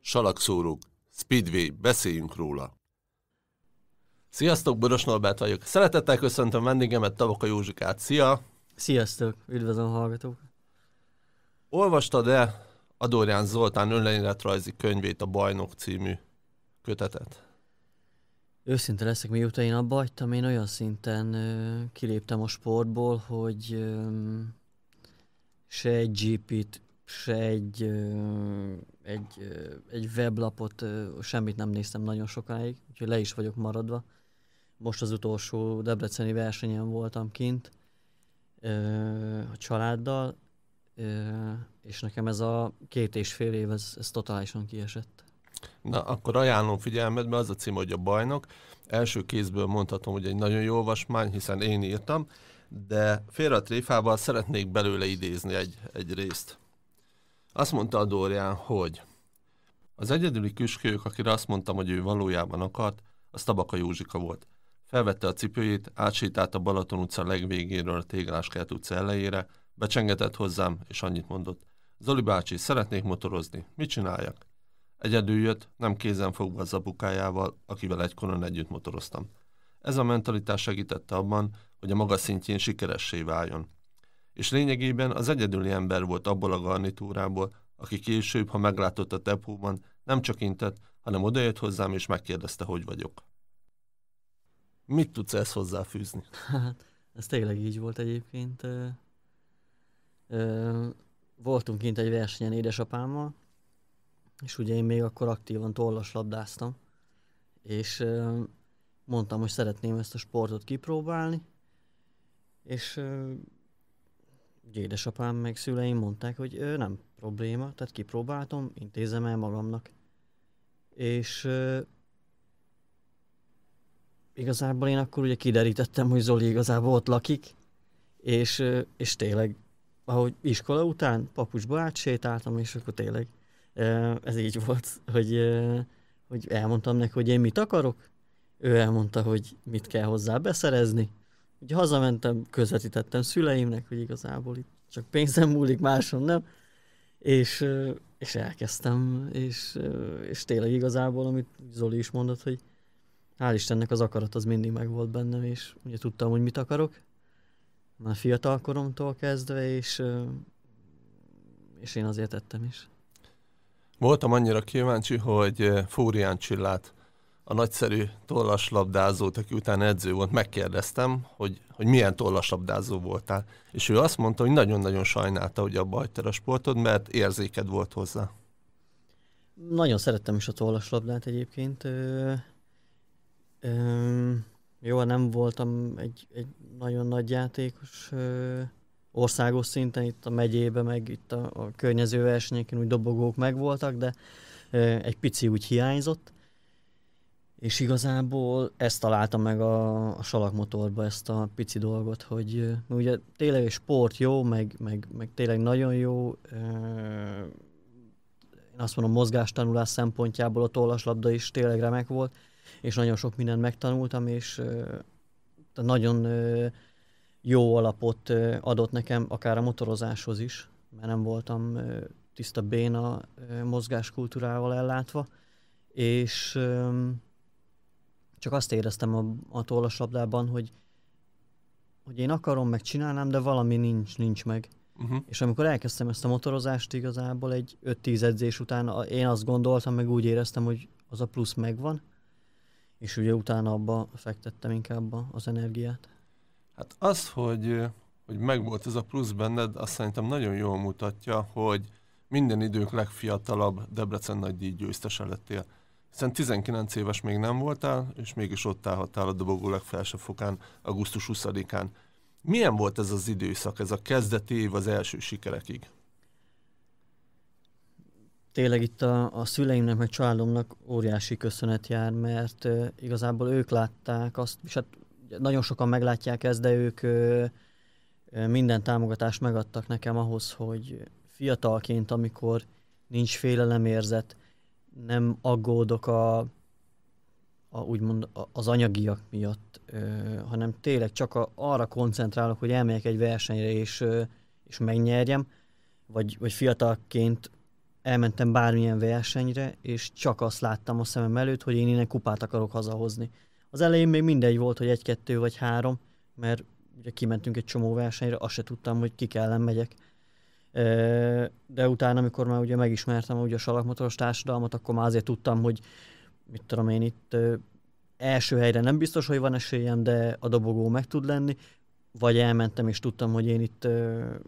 Salakszórók, Speedway, beszéljünk róla! Sziasztok, Boros Norbert vagyok. Szeretettel köszöntöm vendégemet, Tavoka Józsikát. Szia! Sziasztok, üdvözlöm a hallgatókat! Olvastad-e Adorján Zoltán rajzi könyvét, a Bajnok című kötetet? Őszinte leszek, mióta én abba hagytam, én olyan szinten ö, kiléptem a sportból, hogy ö, se egy gp t se egy, ö, egy, ö, egy weblapot, ö, semmit nem néztem nagyon sokáig, úgyhogy le is vagyok maradva. Most az utolsó debreceni versenyen voltam kint ö, a családdal, ö, és nekem ez a két és fél év, ez, ez totálisan kiesett. Na, akkor ajánlom figyelmedbe, az a cím, hogy a bajnok. Első kézből mondhatom, hogy egy nagyon jó olvasmány, hiszen én írtam, de félre a tréfával szeretnék belőle idézni egy, egy részt. Azt mondta a Dórián, hogy az egyedüli küskölyök, akire azt mondtam, hogy ő valójában akart, az Tabaka Józsika volt. Felvette a cipőjét, átsétált a Balaton utca legvégéről a Tégláskert utca elejére, becsengetett hozzám, és annyit mondott. Zoli bácsi, szeretnék motorozni. Mit csináljak? Egyedül jött, nem kézen fogva az apukájával, akivel egykoron együtt motoroztam. Ez a mentalitás segítette abban, hogy a maga szintjén sikeressé váljon. És lényegében az egyedüli ember volt abból a garnitúrából, aki később, ha meglátott a tepóban, nem csak intett, hanem odajött hozzám és megkérdezte, hogy vagyok. Mit tudsz ezt hozzáfűzni? Hát, ez tényleg így volt egyébként. Ö, ö, voltunk kint egy versenyen édesapámmal, és ugye én még akkor aktívan tollaslabdáztam, és mondtam, hogy szeretném ezt a sportot kipróbálni, és ugye édesapám meg szüleim mondták, hogy nem probléma, tehát kipróbáltam, intézem el magamnak. És igazából én akkor ugye kiderítettem, hogy Zoli igazából ott lakik, és, és tényleg, ahogy iskola után papucsba átsétáltam, és akkor tényleg ez így volt, hogy, hogy elmondtam neki, hogy én mit akarok, ő elmondta, hogy mit kell hozzá beszerezni, Ugye hazamentem, közvetítettem szüleimnek, hogy igazából itt csak pénzem múlik, máson nem, és, és elkezdtem, és, és tényleg igazából, amit Zoli is mondott, hogy hál' Istennek az akarat az mindig megvolt bennem, és ugye tudtam, hogy mit akarok, már fiatal koromtól kezdve, és, és én azért tettem is. Voltam annyira kíváncsi, hogy eh, Fórián Csillát, a nagyszerű tollaslabdázót, aki utána edző volt, megkérdeztem, hogy, hogy milyen tollaslabdázó voltál. És ő azt mondta, hogy nagyon-nagyon sajnálta, hogy abba hagytad a sportod, mert érzéked volt hozzá. Nagyon szerettem is a tollaslabdát egyébként. Ö, ö, jó, nem voltam egy, egy nagyon nagy játékos, ö, országos szinten, itt a megyébe, meg itt a, a környező versenyeken úgy dobogók megvoltak, de egy pici úgy hiányzott. És igazából ezt találtam meg a, a salakmotorba, ezt a pici dolgot, hogy ugye tényleg egy sport jó, meg, meg, meg tényleg nagyon jó. Én azt mondom, mozgástanulás szempontjából a tollaslabda is tényleg remek volt, és nagyon sok mindent megtanultam, és nagyon jó alapot adott nekem, akár a motorozáshoz is, mert nem voltam tiszta béna mozgáskultúrával ellátva, és csak azt éreztem a, a tollaslabdában, hogy, hogy én akarom, meg csinálnám, de valami nincs, nincs meg. Uh-huh. És amikor elkezdtem ezt a motorozást igazából egy 5-10 edzés után, én azt gondoltam, meg úgy éreztem, hogy az a plusz megvan, és ugye utána abba fektettem inkább az energiát. Hát az, hogy, hogy megvolt ez a plusz benned, azt szerintem nagyon jól mutatja, hogy minden idők legfiatalabb Debrecen nagydíj győztese lettél. Hiszen 19 éves még nem voltál, és mégis ott állhattál a dobogó legfelsőbb fokán, augusztus 20-án. Milyen volt ez az időszak, ez a kezdeti év az első sikerekig? Tényleg itt a, a szüleimnek, meg családomnak óriási köszönet jár, mert uh, igazából ők látták azt, és hát nagyon sokan meglátják ezt, de ők minden támogatást megadtak nekem ahhoz, hogy fiatalként, amikor nincs félelemérzet, nem aggódok a, a úgymond az anyagiak miatt, ö, hanem tényleg csak a, arra koncentrálok, hogy elmegyek egy versenyre és, ö, és megnyerjem, vagy, vagy fiatalként elmentem bármilyen versenyre, és csak azt láttam a szemem előtt, hogy én innen kupát akarok hazahozni. Az elején még mindegy volt, hogy egy-kettő vagy három, mert ugye kimentünk egy csomó versenyre, azt se tudtam, hogy ki ellen megyek. De utána, amikor már ugye megismertem ugye a salakmotoros társadalmat, akkor már azért tudtam, hogy mit tudom én itt első helyre nem biztos, hogy van esélyem, de a dobogó meg tud lenni, vagy elmentem és tudtam, hogy én itt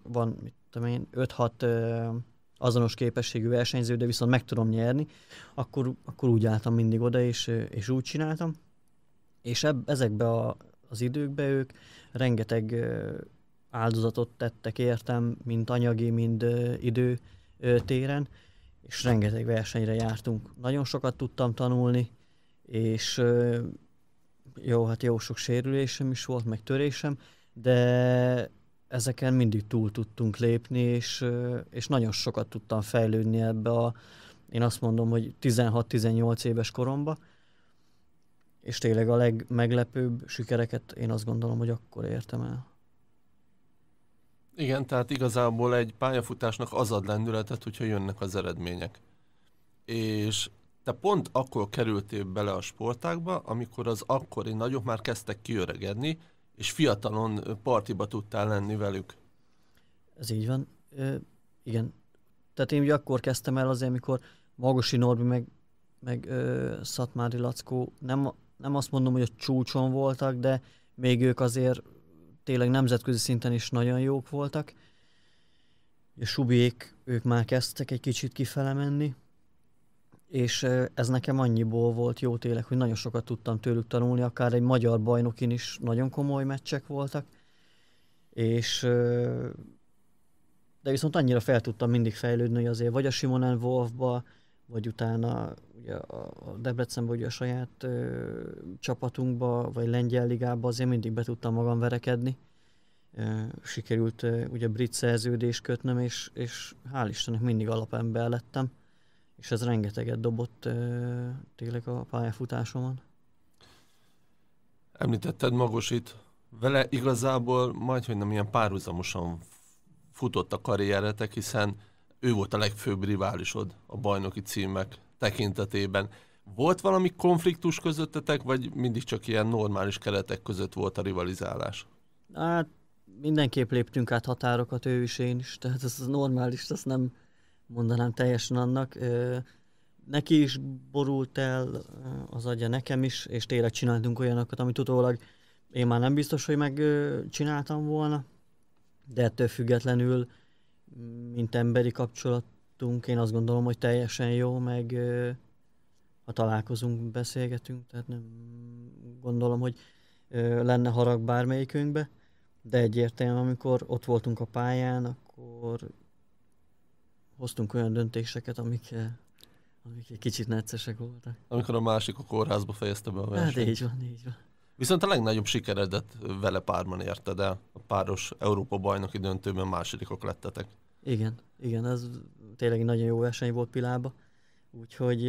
van, mit tudom én, 5-6 azonos képességű versenyző, de viszont meg tudom nyerni, akkor, akkor úgy álltam mindig oda, és, és úgy csináltam. És eb, ezekbe a, az időkbe ők rengeteg ö, áldozatot tettek értem, mind anyagi, mind ö, idő ö, téren, és rengeteg versenyre jártunk. Nagyon sokat tudtam tanulni, és ö, jó, hát jó sok sérülésem is volt, meg törésem, de ezeken mindig túl tudtunk lépni, és, és nagyon sokat tudtam fejlődni ebbe a, én azt mondom, hogy 16-18 éves koromba, és tényleg a legmeglepőbb sikereket én azt gondolom, hogy akkor értem el. Igen, tehát igazából egy pályafutásnak az ad lendületet, hogyha jönnek az eredmények. És te pont akkor kerültél bele a sportákba, amikor az akkori nagyok már kezdtek kiöregedni, és fiatalon partiba tudtál lenni velük. Ez így van. Ö, igen. Tehát én ugye akkor kezdtem el azért, amikor Magosi Norbi meg, meg ö, Szatmári Lackó nem nem azt mondom, hogy a csúcson voltak, de még ők azért tényleg nemzetközi szinten is nagyon jók voltak. A Subiék, ők már kezdtek egy kicsit kifele menni, és ez nekem annyiból volt jó tényleg, hogy nagyon sokat tudtam tőlük tanulni, akár egy magyar bajnokin is nagyon komoly meccsek voltak, és de viszont annyira fel tudtam mindig fejlődni, hogy azért vagy a Simonen Wolfba, vagy utána ugye a Debrecenben ugye a saját ö, csapatunkba, vagy Lengyel Ligába azért mindig be tudtam magam verekedni. Ö, sikerült ö, ugye brit szerződést kötnöm, és, és hál' Istennek mindig alapember lettem, és ez rengeteget dobott ö, tényleg a pályafutásomon. Említetted Magosit, vele igazából majd, hogy nem ilyen párhuzamosan futott a karrieretek, hiszen ő volt a legfőbb riválisod a bajnoki címek tekintetében. Volt valami konfliktus közöttetek, vagy mindig csak ilyen normális keretek között volt a rivalizálás? Hát mindenképp léptünk át határokat ő is, én is, tehát ez normális, azt nem mondanám teljesen annak. Neki is borult el az agya, nekem is, és tényleg csináltunk olyanokat, amit utólag én már nem biztos, hogy megcsináltam volna, de ettől függetlenül mint emberi kapcsolatunk, én azt gondolom, hogy teljesen jó, meg ha találkozunk, beszélgetünk, tehát nem gondolom, hogy lenne harag bármelyikünkbe, de egyértelműen, amikor ott voltunk a pályán, akkor hoztunk olyan döntéseket, amik, amik egy kicsit neccesek voltak. Amikor a másik a kórházba fejezte be a hát versenyt. Hát így van, így van. Viszont a legnagyobb sikeredet vele párman érted el. A páros Európa bajnoki döntőben másodikok lettetek. Igen, igen, ez tényleg nagyon jó verseny volt Pilába, úgyhogy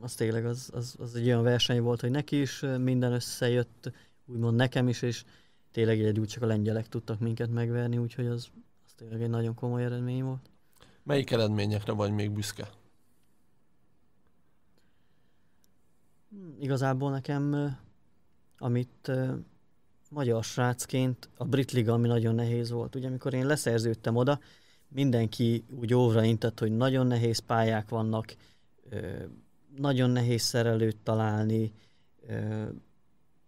az tényleg az, az, az egy olyan verseny volt, hogy neki is minden összejött, úgymond nekem is, és tényleg egyedül csak a lengyelek tudtak minket megverni, úgyhogy az, az tényleg egy nagyon komoly eredmény volt. Melyik eredményekre vagy még büszke? Hmm, igazából nekem, amit magyar srácként a brit liga, ami nagyon nehéz volt. Ugye amikor én leszerződtem oda, mindenki úgy óvra intett, hogy nagyon nehéz pályák vannak, nagyon nehéz szerelőt találni.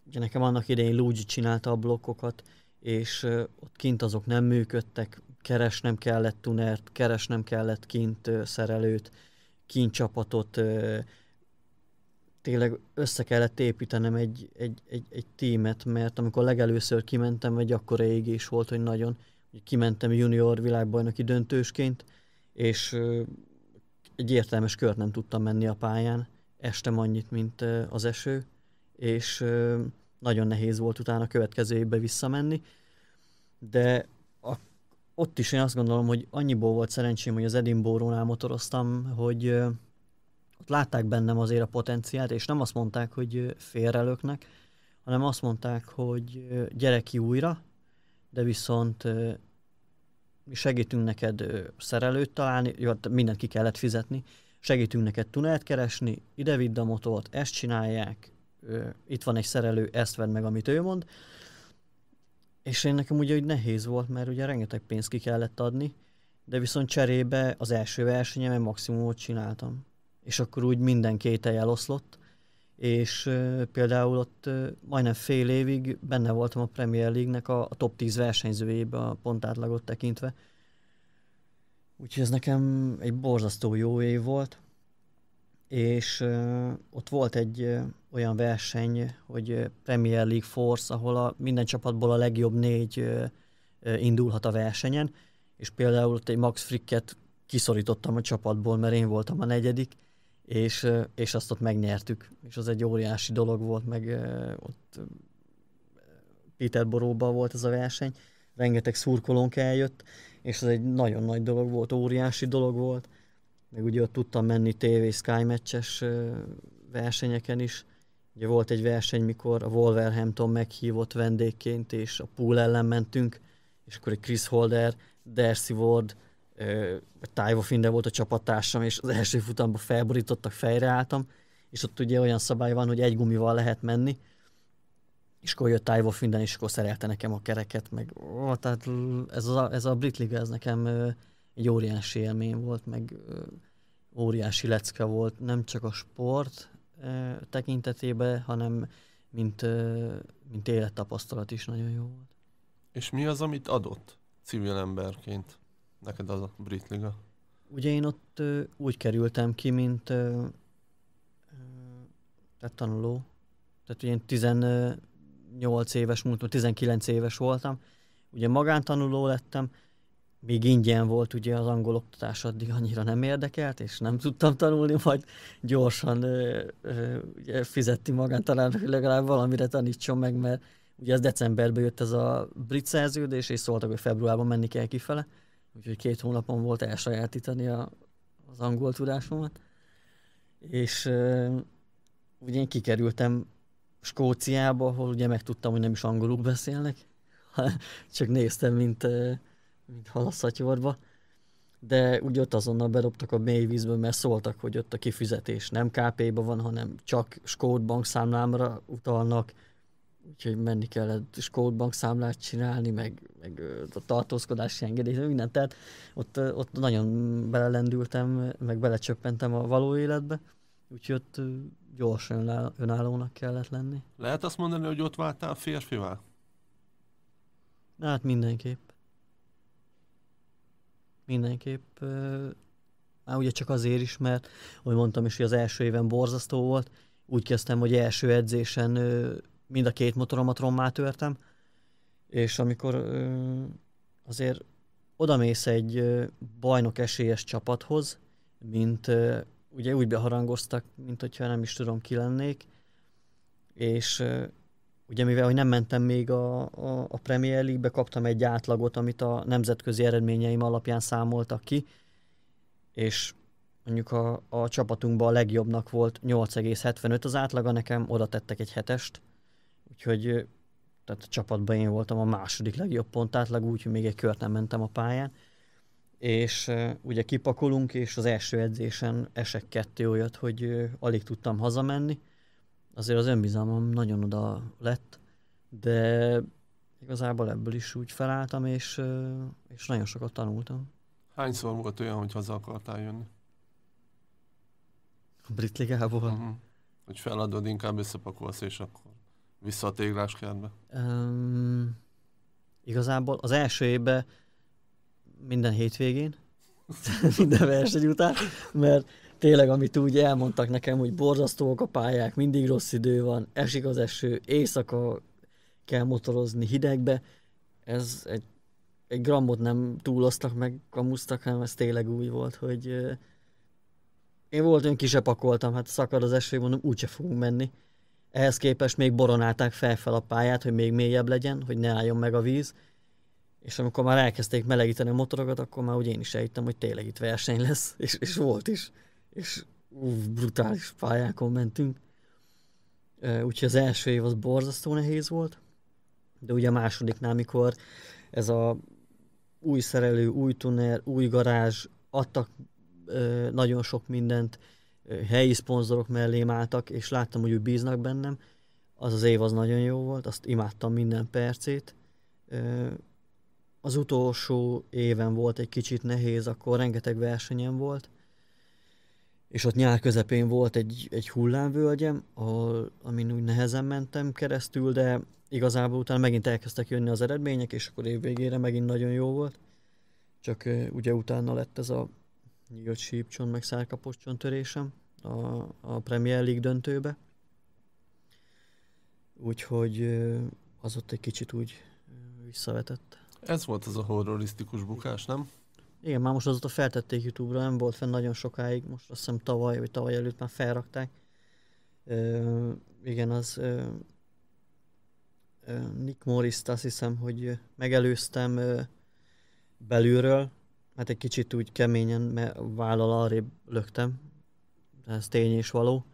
Ugye nekem annak idején Luigi csinálta a blokkokat, és ott kint azok nem működtek, keresnem kellett tunert, keresnem kellett kint szerelőt, kint csapatot, tényleg össze kellett építenem egy, egy, egy, egy tímet, mert amikor legelőször kimentem, egy akkora égés volt, hogy nagyon. Kimentem junior világbajnoki döntősként, és egy értelmes kört nem tudtam menni a pályán, estem annyit, mint az eső, és nagyon nehéz volt utána a következő évbe visszamenni, de a, ott is én azt gondolom, hogy annyiból volt szerencsém, hogy az Edinburgh-nál motoroztam, hogy látták bennem azért a potenciált, és nem azt mondták, hogy félrelöknek, hanem azt mondták, hogy gyere ki újra, de viszont mi segítünk neked szerelőt találni, jó, hát mindent ki kellett fizetni, segítünk neked tunelt keresni, ide vidd a motort, ezt csinálják, itt van egy szerelő, ezt vedd meg, amit ő mond. És én nekem ugye hogy nehéz volt, mert ugye rengeteg pénzt ki kellett adni, de viszont cserébe az első versenyemen maximumot csináltam és akkor úgy minden kétel eloszlott, és például ott majdnem fél évig benne voltam a Premier League-nek a, a top 10 versenyzőjébe a pontátlagot tekintve. Úgyhogy ez nekem egy borzasztó jó év volt, és uh, ott volt egy uh, olyan verseny, hogy Premier League Force, ahol a, minden csapatból a legjobb négy uh, indulhat a versenyen, és például ott egy Max Fricket kiszorítottam a csapatból, mert én voltam a negyedik, és, és azt ott megnyertük, és az egy óriási dolog volt, meg ott Peterboróban volt ez a verseny, rengeteg szurkolónk eljött, és ez egy nagyon nagy dolog volt, óriási dolog volt, meg ugye ott tudtam menni TV Sky meccses versenyeken is, Ugye volt egy verseny, mikor a Wolverhampton meghívott vendégként, és a pool ellen mentünk, és akkor egy Chris Holder, Darcy Ward, Tájvo Finde volt a csapattársam, és az első futamban felborítottak, fejreálltam, és ott ugye olyan szabály van, hogy egy gumival lehet menni, és akkor jött Tájvo Finden, és akkor szerelte nekem a kereket, meg ó, tehát ez a, ez a Brit Liga, ez nekem egy óriási élmény volt, meg óriási lecke volt, nem csak a sport tekintetében, hanem mint, mint élettapasztalat is nagyon jó volt. És mi az, amit adott civil emberként? Neked az a brit liga. Ugye én ott ö, úgy kerültem ki, mint ö, ö, tehát tanuló. Tehát ugye én 18 éves múlt, 19 éves voltam. Ugye magántanuló lettem, még ingyen volt ugye az angol oktatás, addig annyira nem érdekelt, és nem tudtam tanulni, majd gyorsan ö, ö, ugye fizetti magántanár, hogy legalább valamire tanítson meg, mert ugye ez decemberben jött ez a brit szerződés, és szóltak, hogy februárban menni kell kifele úgyhogy két hónapon volt elsajátítani a, az angol tudásomat. És e, ugye én kikerültem Skóciába, ahol ugye megtudtam, hogy nem is angolul beszélnek, csak néztem, mint, mint halaszatyorba. De úgy ott azonnal bedobtak a mély vízből, mert szóltak, hogy ott a kifizetés nem KP-ba van, hanem csak Skót bankszámlámra utalnak, úgyhogy menni kellett Skót bankszámlát csinálni, meg meg a tartózkodási engedély, mindent, tehát ott, ott nagyon belelendültem, meg belecsöppentem a való életbe, úgyhogy ott gyors önállónak kellett lenni. Lehet azt mondani, hogy ott váltál férfivá? Hát mindenképp. Mindenképp. Már ugye csak azért is, mert, ahogy mondtam is, hogy az első éven borzasztó volt, úgy kezdtem, hogy első edzésen mind a két motoromat rommá törtem, és amikor ö, azért odamész egy bajnok esélyes csapathoz, mint ö, ugye úgy beharangoztak, mint hogyha nem is tudom ki lennék, és ö, ugye mivel hogy nem mentem még a, a, a Premier League-be, kaptam egy átlagot, amit a nemzetközi eredményeim alapján számoltak ki, és mondjuk a, a csapatunkban a legjobbnak volt 8,75 az átlaga, nekem oda tettek egy hetest, úgyhogy tehát a csapatban én voltam a második legjobb pontátlag, úgyhogy még egy kört nem mentem a pályán. És uh, ugye kipakolunk, és az első edzésen esek kettő olyat, hogy uh, alig tudtam hazamenni. Azért az önbizalmam nagyon oda lett, de igazából ebből is úgy felálltam, és, uh, és nagyon sokat tanultam. Hányszor volt olyan, hogy haza akartál jönni? A brit ligából? Uh-huh. Hogy feladod, inkább összepakolsz, és akkor vissza a téglás kertbe. Um, igazából az első évben minden hétvégén, minden verseny után, mert tényleg, amit úgy elmondtak nekem, hogy borzasztóak a pályák, mindig rossz idő van, esik az eső, éjszaka kell motorozni hidegbe, ez egy, egy grammot nem túloztak meg, kamusztak, hanem ez tényleg úgy volt, hogy euh, én volt, én kisepakoltam, hát szakad az eső, mondom, úgyse fogunk menni. Ehhez képest még boronálták fel, fel a pályát, hogy még mélyebb legyen, hogy ne álljon meg a víz. És amikor már elkezdték melegíteni a motorokat, akkor már úgy én is elhittem, hogy tényleg itt verseny lesz, és, és volt is. És uf, brutális pályákon mentünk. Úgyhogy az első év az borzasztó nehéz volt, de ugye a másodiknál, mikor ez a új szerelő, új tuner, új garázs, adtak ö, nagyon sok mindent, helyi szponzorok mellém álltak, és láttam, hogy ők bíznak bennem. Az az év az nagyon jó volt, azt imádtam minden percét. Az utolsó éven volt egy kicsit nehéz, akkor rengeteg versenyem volt, és ott nyár közepén volt egy, egy hullámvölgyem, ahol, amin úgy nehezen mentem keresztül, de igazából utána megint elkezdtek jönni az eredmények, és akkor évvégére megint nagyon jó volt. Csak ugye utána lett ez a nyílt sípcsont, meg szárkapos csontörésem a, a Premier League döntőbe. Úgyhogy az ott egy kicsit úgy visszavetett. Ez volt az a horrorisztikus bukás, nem? Igen, már most azóta feltették Youtube-ra, nem volt fenn nagyon sokáig, most azt hiszem tavaly vagy tavaly előtt már felrakták. Ö, igen, az ö, Nick Morris-t azt hiszem, hogy megelőztem ö, belülről, Hát egy kicsit úgy keményen mert vállal arrébb löktem, de ez tény és való.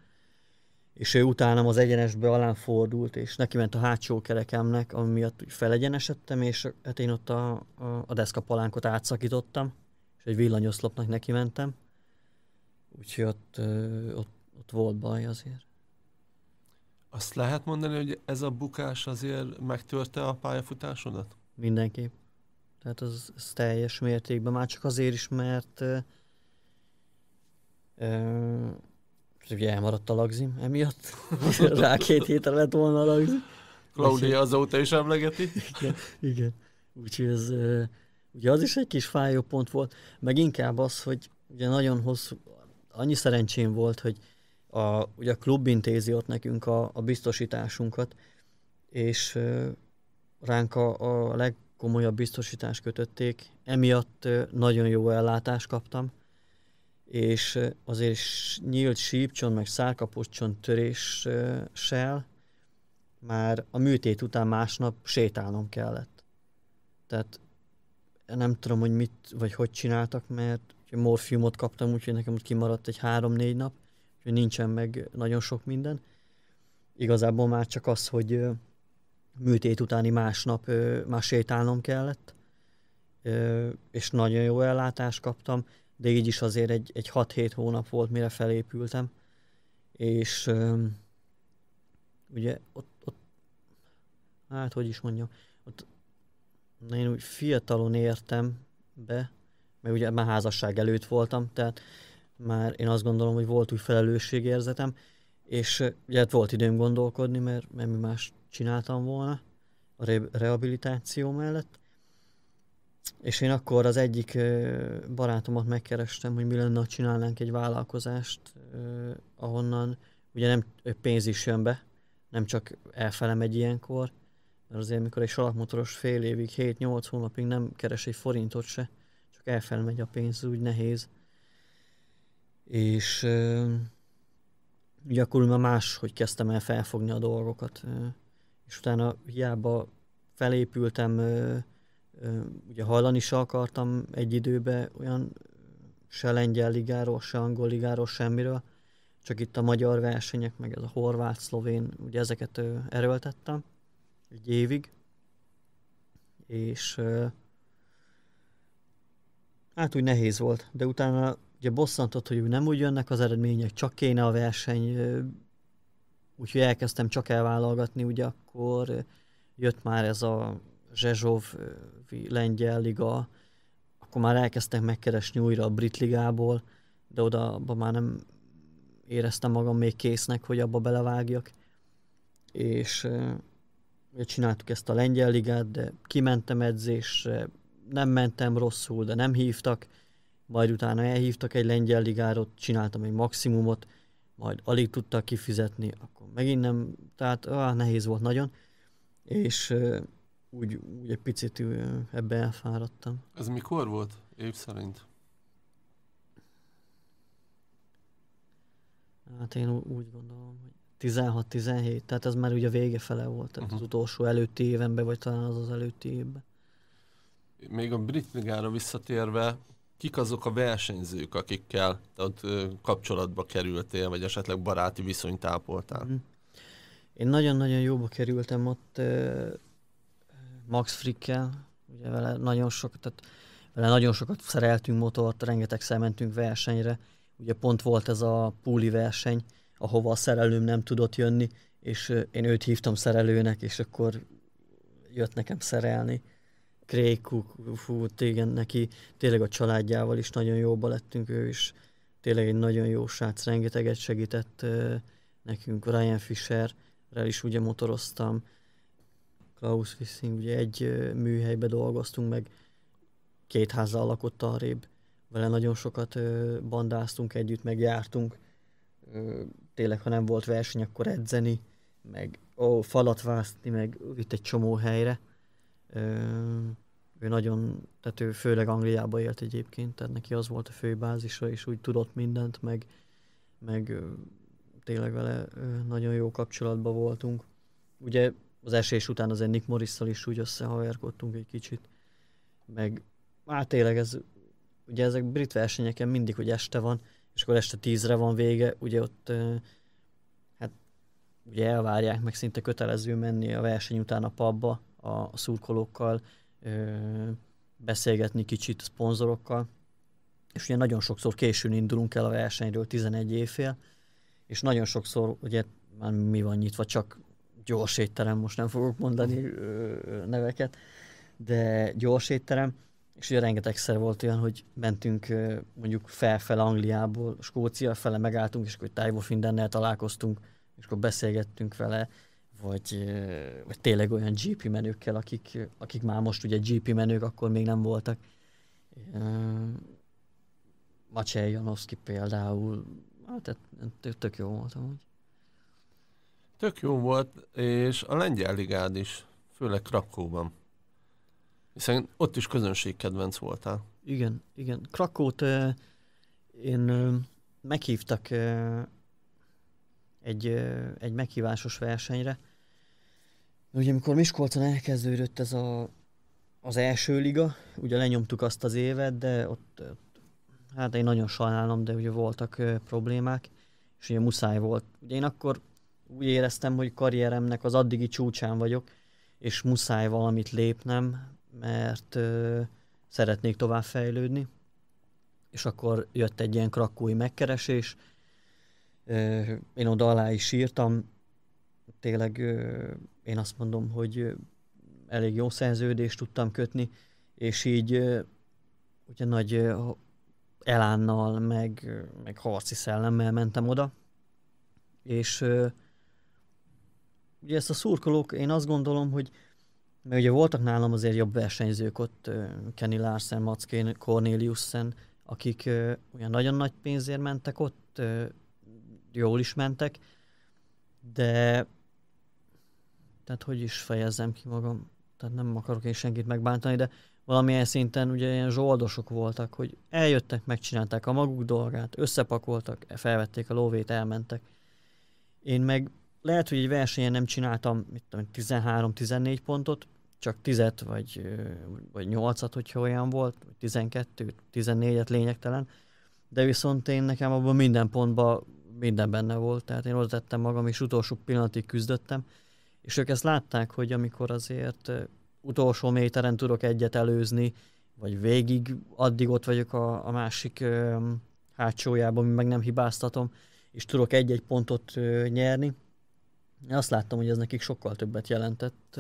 És ő utánam az egyenesbe alá fordult, és neki ment a hátsó kerekemnek, ami miatt úgy felegyenesedtem, és hát én ott a, a, a deszka palánkot átszakítottam, és egy villanyoszlopnak neki mentem. Úgyhogy ott, ott, ott volt baj azért. Azt lehet mondani, hogy ez a bukás azért megtörte a pályafutásodat? Mindenképp. Tehát az, az teljes mértékben, már csak azért is, mert uh, uh, ugye elmaradt a lagzim emiatt, rá két hétre lett volna a lagzim. Claudia azóta is emlegeti. igen, igen. úgyhogy ez, uh, ugye az is egy kis fájó pont volt, meg inkább az, hogy ugye nagyon hosszú, annyi szerencsém volt, hogy a, ugye a klub intézi ott nekünk a, a biztosításunkat, és uh, ránk a, a leg komolyabb biztosítást kötötték, emiatt nagyon jó ellátást kaptam, és azért nyílt sípcson meg szárkapocson töréssel már a műtét után másnap sétálnom kellett. Tehát nem tudom, hogy mit vagy hogy csináltak, mert morfiumot kaptam, úgyhogy nekem ott kimaradt egy három-négy nap, úgyhogy nincsen meg nagyon sok minden. Igazából már csak az, hogy műtét utáni másnap már sétálnom kellett, és nagyon jó ellátást kaptam, de így is azért egy, egy 6-7 hónap volt, mire felépültem, és ugye ott, ott hát hogy is mondjam, ott én úgy fiatalon értem be, mert ugye már házasság előtt voltam, tehát már én azt gondolom, hogy volt úgy felelősségérzetem, és ugye hát volt időm gondolkodni, mert, mert mi más csináltam volna a re- rehabilitáció mellett. És én akkor az egyik barátomat megkerestem, hogy mi lenne, ha csinálnánk egy vállalkozást, ahonnan ugye nem pénz is jön be, nem csak elfelem egy ilyenkor, mert azért mikor egy salakmotoros fél évig, 7-8 hónapig nem keres egy forintot se, csak elfelmegy a pénz, úgy nehéz. És ugye akkor már hogy kezdtem el felfogni a dolgokat és utána hiába felépültem, ö, ö, ugye hallani se akartam egy időben olyan se lengyel ligáról, se angol ligáról, semmiről, csak itt a magyar versenyek, meg ez a horvát, szlovén, ugye ezeket ö, erőltettem egy évig, és ö, hát úgy nehéz volt, de utána ugye bosszantott, hogy nem úgy jönnek az eredmények, csak kéne a verseny, úgyhogy elkezdtem csak elvállalgatni, ugye akkor jött már ez a Zsezsov lengyel liga, akkor már elkezdtek megkeresni újra a brit ligából, de oda abba már nem éreztem magam még késznek, hogy abba belevágjak. És csináltuk ezt a lengyel ligát, de kimentem edzésre, nem mentem rosszul, de nem hívtak, majd utána elhívtak egy lengyel ligára, csináltam egy maximumot, majd alig tudta kifizetni, akkor megint nem, tehát ah nehéz volt nagyon, és uh, úgy, úgy egy picit uh, ebbe elfáradtam. Ez mikor volt év szerint? Hát én úgy gondolom, hogy 16-17, tehát ez már ugye a vége fele volt, tehát uh-huh. az mhm. utolsó előtti évenben, vagy talán az az előtti évben. Még a brit ligára visszatérve, kik azok a versenyzők, akikkel ott kapcsolatba kerültél, vagy esetleg baráti viszonyt ápoltál? Mhm. Én nagyon-nagyon jóba kerültem ott Max Frickkel, ugye vele nagyon sokat, tehát vele nagyon sokat szereltünk motort, rengeteg mentünk versenyre. Ugye pont volt ez a púli verseny, ahova a szerelőm nem tudott jönni, és én őt hívtam szerelőnek, és akkor jött nekem szerelni Kréku fú, igen, neki tényleg a családjával is nagyon jóba lettünk, ő is tényleg egy nagyon jó srác, rengeteget segített nekünk, Ryan Fisherrel is ugye motoroztam, Klaus Fissing, ugye egy műhelybe dolgoztunk, meg két házzal lakott arrébb, vele nagyon sokat bandáztunk együtt, meg jártunk, tényleg, ha nem volt verseny, akkor edzeni, meg ó, falat vászni, meg itt egy csomó helyre ő nagyon, tehát ő főleg Angliába élt egyébként, tehát neki az volt a fő bázisa, és úgy tudott mindent, meg, meg tényleg vele nagyon jó kapcsolatban voltunk. Ugye az esés után azért Nick Morrisszal is úgy összehaverkodtunk egy kicsit, meg hát tényleg ez, ugye ezek brit versenyeken mindig, hogy este van, és akkor este tízre van vége, ugye ott hát ugye elvárják, meg szinte kötelező menni a verseny után a pubba, a, szurkolókkal, ö, beszélgetni kicsit szponzorokkal, és ugye nagyon sokszor későn indulunk el a versenyről 11 évfél, és nagyon sokszor ugye már mi van nyitva, csak gyors étterem, most nem fogok mondani ö, neveket, de gyors étterem, és ugye rengetegszer volt olyan, hogy mentünk mondjuk felfel Angliából, Skócia fele megálltunk, és akkor Tájvó találkoztunk, és akkor beszélgettünk vele, vagy, vagy tényleg olyan GP menőkkel, akik, akik már most ugye GP menők, akkor még nem voltak. Macsej Janoszki például, hát tök jó volt amúgy. Tök jó volt, és a lengyel ligád is, főleg Krakóban. Hiszen ott is közönségkedvenc voltál. Igen, igen. Krakót én meghívtak egy, egy meghívásos versenyre. Ugye amikor Miskolcon elkezdődött ez a, az első liga, ugye lenyomtuk azt az évet, de ott, ott hát én nagyon sajnálom, de ugye voltak ö, problémák, és ugye muszáj volt. Ugye én akkor úgy éreztem, hogy karrieremnek az addigi csúcsán vagyok, és muszáj valamit lépnem, mert ö, szeretnék tovább fejlődni. És akkor jött egy ilyen krakói megkeresés, én oda alá is írtam, tényleg én azt mondom, hogy elég jó szerződést tudtam kötni, és így ugye nagy elánnal, meg, meg harci szellemmel mentem oda, és ugye ezt a szurkolók, én azt gondolom, hogy mert ugye voltak nálam azért jobb versenyzők ott, Kenny Larsen, Mackén, Corneliusen, akik olyan nagyon nagy pénzért mentek ott, jól is mentek, de tehát hogy is fejezzem ki magam, tehát nem akarok én senkit megbántani, de valamilyen szinten ugye ilyen zsoldosok voltak, hogy eljöttek, megcsinálták a maguk dolgát, összepakoltak, felvették a lóvét, elmentek. Én meg lehet, hogy egy versenyen nem csináltam, mit tudom, 13-14 pontot, csak 10 vagy, vagy 8-at, hogyha olyan volt, vagy 12 14-et lényegtelen, de viszont én nekem abban minden pontban minden benne volt, tehát én hozzátettem magam, és utolsó pillanatig küzdöttem, és ők ezt látták, hogy amikor azért utolsó méteren tudok egyet előzni, vagy végig addig ott vagyok a, a másik ö, hátsójában, meg nem hibáztatom, és tudok egy-egy pontot ö, nyerni. Én azt láttam, hogy ez nekik sokkal többet jelentett,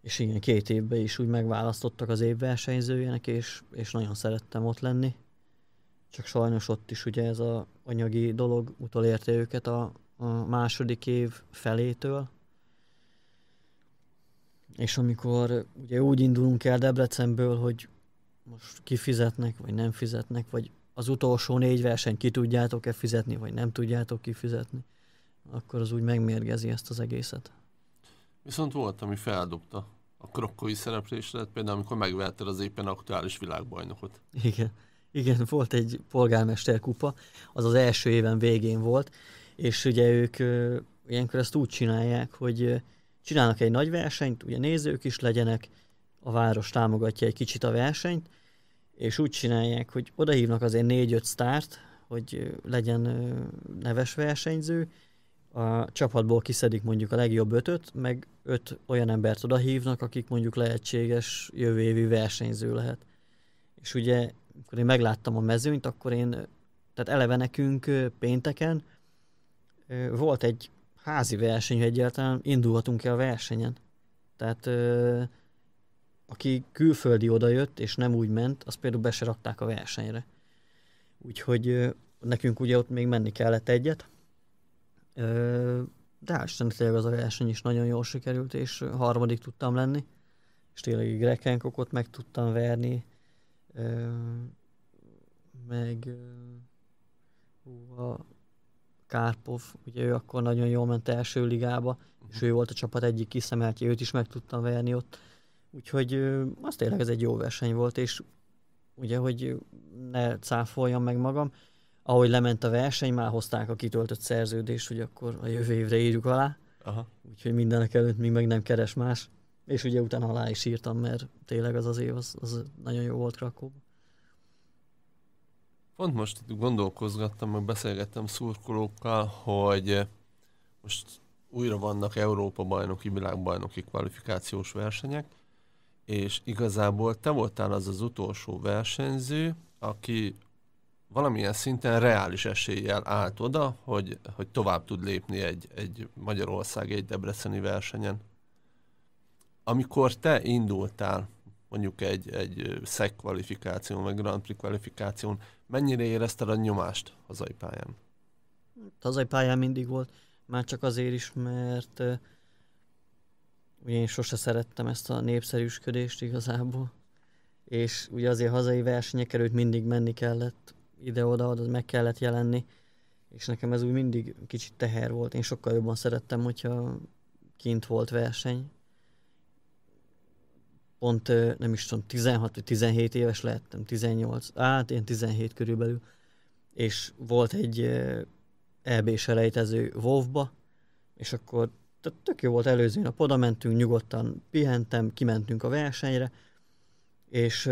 és igen, két évben is úgy megválasztottak az év versenyzőjének, és, és nagyon szerettem ott lenni csak sajnos ott is ugye ez a anyagi dolog utolérte őket a, a második év felétől. És amikor ugye úgy indulunk el Debrecenből, hogy most kifizetnek, vagy nem fizetnek, vagy az utolsó négy verseny ki tudjátok-e fizetni, vagy nem tudjátok kifizetni, akkor az úgy megmérgezi ezt az egészet. Viszont volt, ami feldobta a krokkói szereplésre, például amikor megverted az éppen aktuális világbajnokot. Igen. Igen, volt egy polgármesterkupa, az az első éven végén volt, és ugye ők ilyenkor ezt úgy csinálják, hogy csinálnak egy nagy versenyt, ugye nézők is legyenek, a város támogatja egy kicsit a versenyt, és úgy csinálják, hogy odahívnak azért négy-öt sztárt, hogy legyen neves versenyző, a csapatból kiszedik mondjuk a legjobb ötöt, meg öt olyan embert odahívnak, akik mondjuk lehetséges jövő évi versenyző lehet. És ugye amikor én megláttam a mezőnyt, akkor én, tehát eleve nekünk pénteken volt egy házi verseny, hogy egyáltalán indulhatunk-e a versenyen. Tehát aki külföldi odajött, és nem úgy ment, azt például be se rakták a versenyre. Úgyhogy nekünk ugye ott még menni kellett egyet. De hát tényleg az a verseny is nagyon jól sikerült, és harmadik tudtam lenni. És tényleg Grekenkokot meg tudtam verni, meg hú, a Kárpov, ugye ő akkor nagyon jól ment első ligába, uh-huh. és mhm. ő volt a csapat egyik kiszemeltje, őt is meg tudtam verni ott. Úgyhogy az tényleg ez egy jó verseny volt, és ugye, hogy ne cáfoljam meg magam, ahogy lement a verseny, már hozták a kitöltött szerződést, hogy akkor a jövő évre írjuk alá. Aha. Úgyhogy mindenek előtt még meg nem keres más. És ugye utána alá is írtam, mert tényleg az az év, az, az nagyon jó volt Krakóban. Pont most gondolkozgattam, meg beszélgettem szurkolókkal, hogy eh, most újra vannak Európa bajnoki, világbajnoki kvalifikációs versenyek, és igazából te voltál az az utolsó versenyző, aki valamilyen szinten reális eséllyel állt oda, hogy, hogy tovább tud lépni egy, egy Magyarország egy debreceni versenyen amikor te indultál mondjuk egy, egy SEC kvalifikáción, vagy Grand Prix kvalifikáción, mennyire érezted a nyomást hazai pályán? Hazai hát pályán mindig volt, már csak azért is, mert ugye én sose szerettem ezt a népszerűsködést igazából, és ugye azért hazai versenyek előtt mindig menni kellett, ide-oda, meg kellett jelenni, és nekem ez úgy mindig kicsit teher volt. Én sokkal jobban szerettem, hogyha kint volt verseny, pont nem is tudom, 16 vagy 17 éves lehettem, 18, hát én 17 körülbelül, és volt egy EB-s elejtező Wolfba, és akkor tehát tök jó volt előző nap, oda mentünk, nyugodtan pihentem, kimentünk a versenyre, és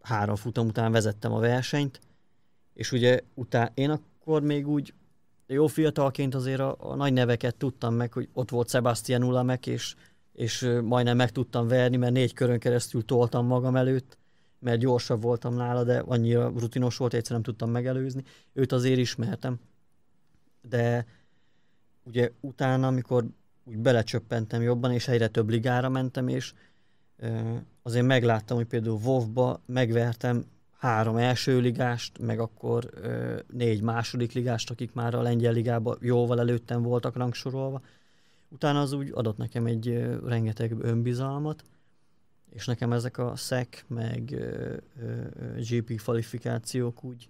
három futam után vezettem a versenyt, és ugye utána én akkor még úgy jó fiatalként azért a, a nagy neveket tudtam meg, hogy ott volt Sebastian Ulamek, és és majdnem meg tudtam verni, mert négy körön keresztül toltam magam előtt, mert gyorsabb voltam nála, de annyira rutinos volt, egyszer nem tudtam megelőzni. Őt azért ismertem. De ugye utána, amikor úgy belecsöppentem jobban, és egyre több ligára mentem, és azért megláttam, hogy például wow megvertem három első ligást, meg akkor négy második ligást, akik már a lengyel ligában jóval előttem voltak rangsorolva, utána az úgy adott nekem egy rengeteg önbizalmat, és nekem ezek a SEC meg GP kvalifikációk úgy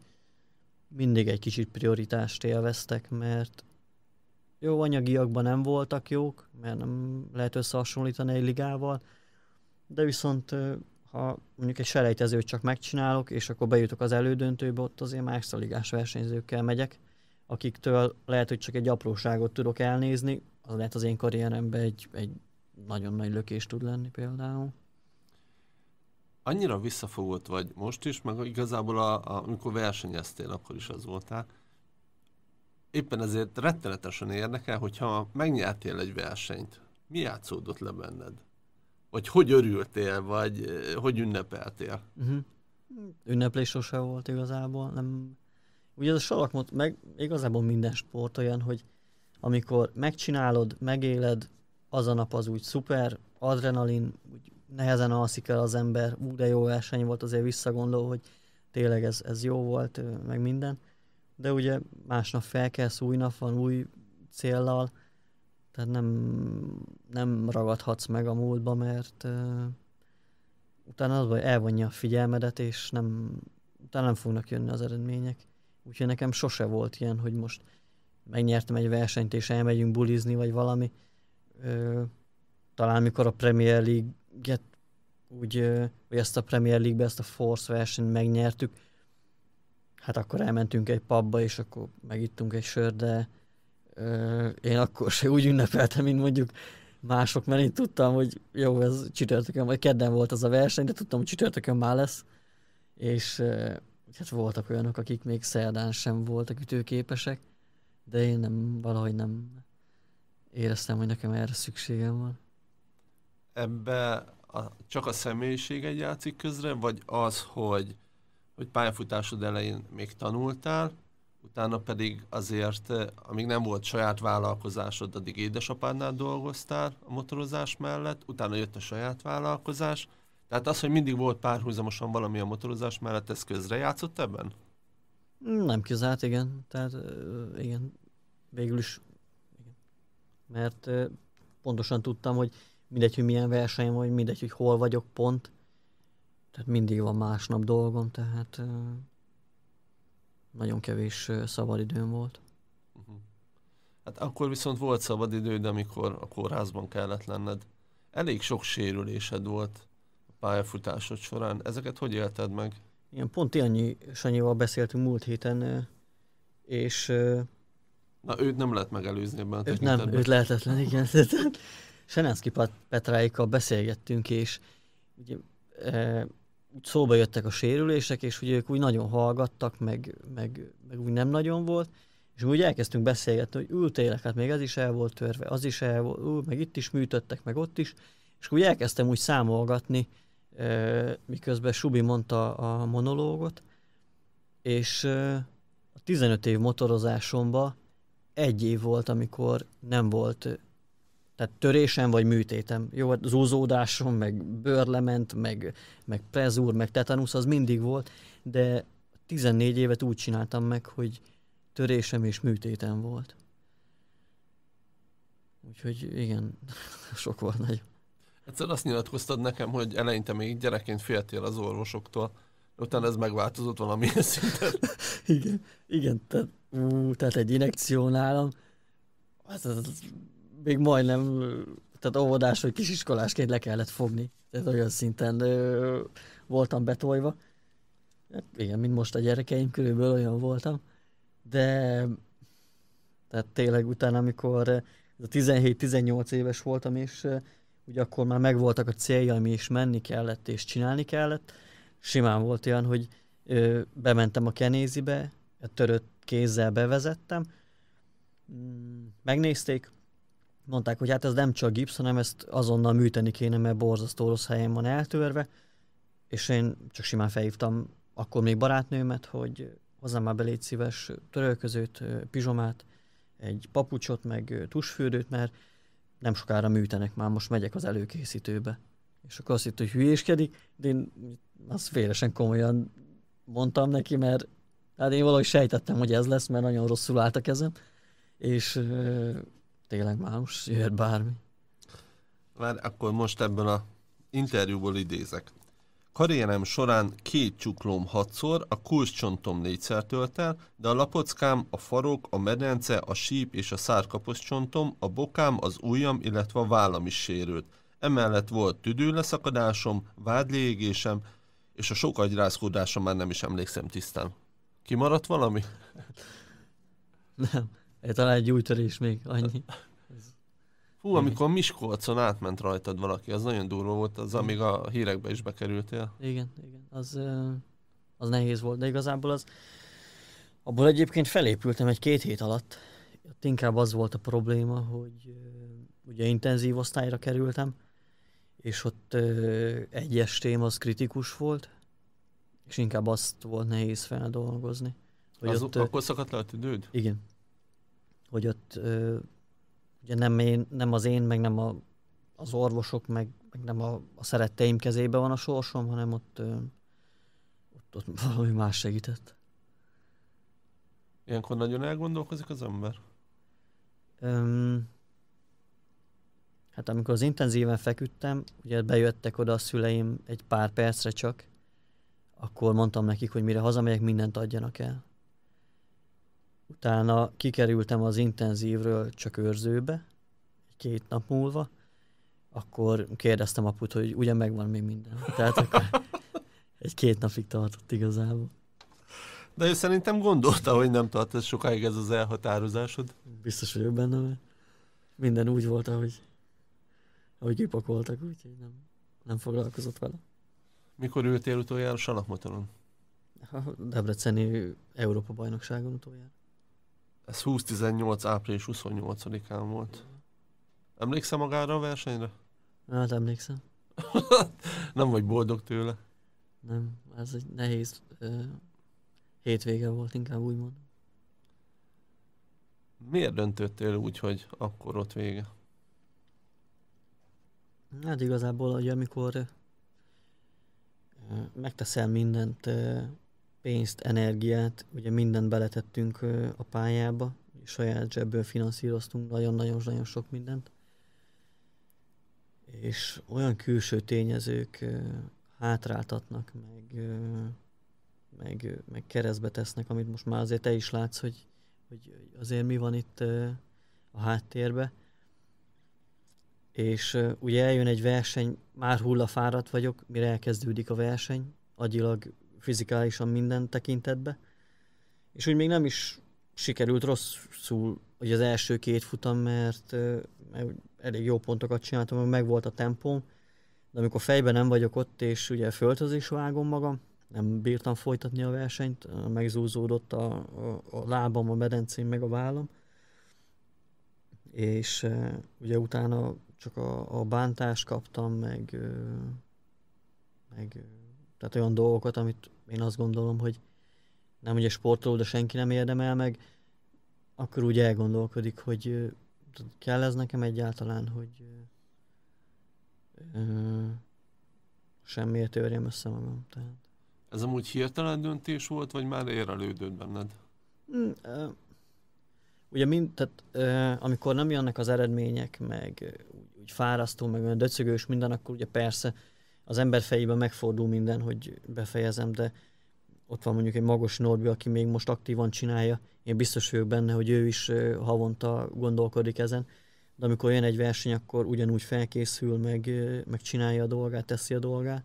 mindig egy kicsit prioritást élveztek, mert jó anyagiakban nem voltak jók, mert nem lehet összehasonlítani egy ligával, de viszont ha mondjuk egy selejtezőt csak megcsinálok, és akkor bejutok az elődöntőbe, ott azért más ligás versenyzőkkel megyek, akiktől lehet, hogy csak egy apróságot tudok elnézni, az lehet az én karrieremben egy, egy nagyon nagy lökés tud lenni például. Annyira visszafogott vagy most is, meg igazából a, a, amikor versenyeztél, akkor is az voltál. Hát. Éppen ezért rettenetesen érdekel, hogyha megnyertél egy versenyt, mi játszódott le benned? Vagy hogy örültél, vagy eh, hogy ünnepeltél? Uh-huh. Ünneplés sose volt igazából. Nem... Ugye az a salakmot, meg igazából minden sport olyan, hogy amikor megcsinálod, megéled, az a nap az úgy szuper, adrenalin, úgy nehezen alszik el az ember, úgy de jó verseny volt, azért visszagondol, hogy tényleg ez, ez jó volt, meg minden. De ugye másnap felkelsz, új nap van, új céllal, tehát nem, nem ragadhatsz meg a múltba, mert uh, utána az baj, elvonja a figyelmedet, és nem, utána nem fognak jönni az eredmények. Úgyhogy nekem sose volt ilyen, hogy most megnyertem egy versenyt, és elmegyünk bulizni, vagy valami. Ö, talán mikor a Premier league úgy, vagy ezt a Premier League-be, ezt a Force versenyt megnyertük, hát akkor elmentünk egy pubba, és akkor megittunk egy sör, de ö, én akkor se úgy ünnepeltem, mint mondjuk mások, mert én tudtam, hogy jó, ez csütörtökön, vagy kedden volt az a verseny, de tudtam, hogy csütörtökön már lesz, és ö, hát voltak olyanok, akik még szerdán sem voltak ütőképesek, de én nem, valahogy nem éreztem, hogy nekem erre szükségem van. Ebbe a, csak a személyiséged játszik közre, vagy az, hogy, hogy pályafutásod elején még tanultál, utána pedig azért, eh, amíg nem volt saját vállalkozásod, addig édesapádnál dolgoztál a motorozás mellett, utána jött a saját vállalkozás. Tehát az, hogy mindig volt párhuzamosan valami a motorozás mellett, ez közre játszott ebben? Nem kizárt, igen. Tehát eh, igen, végül is, mert pontosan tudtam, hogy mindegy, hogy milyen versenyem vagy, mindegy, hogy hol vagyok pont, tehát mindig van másnap dolgom, tehát nagyon kevés szabadidőm volt. Mhm. Hát akkor viszont volt de amikor a kórházban kellett lenned. Elég sok sérülésed volt a pályafutásod során. Ezeket hogy élted meg? Igen, pont Janyi Sanyival beszéltünk múlt héten, és Na, őt nem lehet megelőzni ebben a őt nem, őt lehetetlen, igen. Senenszki Petráikkal beszélgettünk, és ugye, e, úgy szóba jöttek a sérülések, és ugye ők úgy nagyon hallgattak, meg, meg, meg úgy nem nagyon volt, és úgy elkezdtünk beszélgetni, hogy ültélek, hát még ez is el volt törve, az is el volt, ú, meg itt is műtöttek, meg ott is, és úgy elkezdtem úgy számolgatni, e, miközben Subi mondta a monológot, és e, a 15 év motorozásomba egy év volt, amikor nem volt tehát törésem vagy műtétem. Jó, az hát úzódásom, meg bőrlement, meg, meg prezúr, meg tetanusz, az mindig volt, de 14 évet úgy csináltam meg, hogy törésem és műtétem volt. Úgyhogy igen, sok volt nagy. Egyszer azt nyilatkoztad nekem, hogy eleinte még gyerekként féltél az orvosoktól, utána ez megváltozott valamilyen szinten. igen, igen, tehát ú, tehát egy inekció nálam, az, hát az, az még majdnem, tehát óvodás vagy kisiskolásként le kellett fogni. Tehát olyan szinten ö, voltam betolva. Hát igen, mint most a gyerekeim, körülbelül olyan voltam. De tehát tényleg utána, amikor 17-18 éves voltam, és ugye akkor már megvoltak a céljaim, és menni kellett, és csinálni kellett. Simán volt olyan, hogy ö, bementem a kenézibe, törött kézzel bevezettem. Mm, megnézték, mondták, hogy hát ez nem csak gipsz, hanem ezt azonnal műteni kéne, mert borzasztó rossz helyen van eltörve, és én csak simán felhívtam akkor még barátnőmet, hogy hozzám már belégy szíves törölközőt, pizsomát, egy papucsot, meg tusfürdőt, mert nem sokára műtenek már, most megyek az előkészítőbe. És akkor azt hitt, hogy hülyéskedik, de én azt félesen komolyan mondtam neki, mert Hát én valahogy sejtettem, hogy ez lesz, mert nagyon rosszul állt a kezem, és tényleg már most jöhet bármi. Már akkor most ebből a interjúból idézek. Karrierem során két csuklóm hatszor, a kulcscsontom négyszer tölt el, de a lapockám, a farok, a medence, a síp és a szárkapos csontom, a bokám, az ujjam, illetve a vállam is sérült. Emellett volt tüdőleszakadásom, vádliégésem, és a sok agyrázkódásom már nem is emlékszem tisztán. Kimaradt valami? Nem. Talán egy új törés még, annyi. Hú, amikor Miskolcon átment rajtad valaki, az nagyon durva volt, az amíg a hírekbe is bekerültél. Igen, igen, az, az nehéz volt, de igazából az, abból egyébként felépültem egy két hét alatt. Ott inkább az volt a probléma, hogy ugye intenzív osztályra kerültem, és ott egy estém az kritikus volt, és inkább azt volt nehéz feldolgozni. Hogy Az ott, akkor szakadt le a tüdőd? Igen. Hogy ott ö, ugye nem, én, nem az én, meg nem a, az orvosok, meg, meg nem a, a szeretteim kezébe van a sorsom, hanem ott, ö, ott, ott valami más segített. Ilyenkor nagyon elgondolkozik az ember? Öm, hát amikor az intenzíven feküdtem, ugye bejöttek oda a szüleim egy pár percre csak, akkor mondtam nekik, hogy mire hazamegyek, mindent adjanak el. Utána kikerültem az intenzívről csak őrzőbe, két nap múlva, akkor kérdeztem aput, hogy ugye megvan még minden. Tehát akkor egy-két napig tartott igazából. De ő szerintem gondolta, hogy nem tart ez sokáig ez az elhatározásod. Biztos vagyok benne, mert minden úgy volt, ahogy, ahogy kipakoltak, úgyhogy nem, nem foglalkozott vele. Mikor ültél utoljára a salakmotoron? A Debreceni Európa bajnokságon utoljára. Ez 2018. április 28-án volt. Emlékszem magára a versenyre? Hát emlékszem. nem vagy boldog tőle? Nem, ez egy nehéz uh, hétvége volt, inkább úgy mondom. Miért döntöttél úgy, hogy akkor ott vége? Hát igazából, hogy amikor megteszel mindent, pénzt, energiát, ugye mindent beletettünk a pályába, saját zsebből finanszíroztunk nagyon-nagyon-nagyon sok mindent, és olyan külső tényezők hátráltatnak, meg, meg, meg keresztbe tesznek, amit most már azért te is látsz, hogy, hogy azért mi van itt a háttérbe, és uh, ugye eljön egy verseny, már hullafáradt vagyok, mire elkezdődik a verseny, agyilag, fizikálisan minden tekintetbe, és úgy még nem is sikerült rosszul, hogy az első két futam, mert, uh, mert elég jó pontokat csináltam, meg volt a tempóm, de amikor fejben nem vagyok ott, és ugye földhöz is vágom magam, nem bírtam folytatni a versenyt, megzúzódott a, a, a lábam, a medencém, meg a vállam, és ugye utána csak a, a bántást kaptam, meg, meg tehát olyan dolgokat, amit én azt gondolom, hogy nem ugye sportoló, de senki nem érdemel meg, akkor úgy elgondolkodik, hogy kell ez nekem egyáltalán, hogy ö, semmiért törjem össze magam. Tehát. Ez amúgy hirtelen döntés volt, vagy már érelődött benned? Mm, ugye mind, tehát ö, amikor nem jönnek az eredmények, meg úgy fárasztó, meg olyan döcögős minden, akkor ugye persze az ember fejében megfordul minden, hogy befejezem, de ott van mondjuk egy magos Norbi, aki még most aktívan csinálja, én biztos vagyok benne, hogy ő is havonta gondolkodik ezen, de amikor jön egy verseny, akkor ugyanúgy felkészül, meg, meg csinálja a dolgát, teszi a dolgát,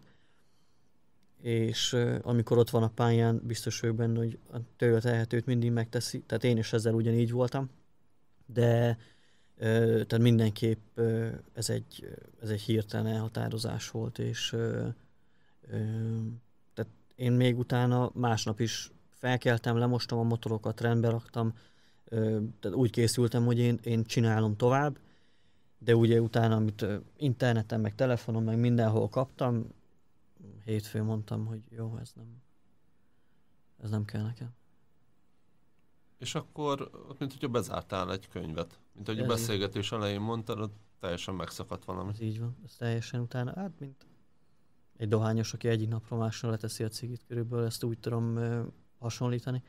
és amikor ott van a pályán, biztos vagyok benne, hogy a tőle tehetőt mindig megteszi, tehát én is ezzel ugyanígy voltam, de tehát mindenképp ez egy, ez egy hirtelen elhatározás volt, és tehát én még utána másnap is felkeltem, lemostam a motorokat, rendbe raktam, tehát úgy készültem, hogy én, én csinálom tovább, de ugye utána, amit interneten, meg telefonon, meg mindenhol kaptam, hétfőn mondtam, hogy jó, ez nem, ez nem kell nekem és akkor ott, mint hogyha bezártál egy könyvet. Mint ahogy a beszélgetés így. elején mondtad, ott teljesen megszakadt valami. Ez így van, ez teljesen utána, hát mint egy dohányos, aki egyik napról másra leteszi a cigit, körülbelül ezt úgy tudom ö, hasonlítani.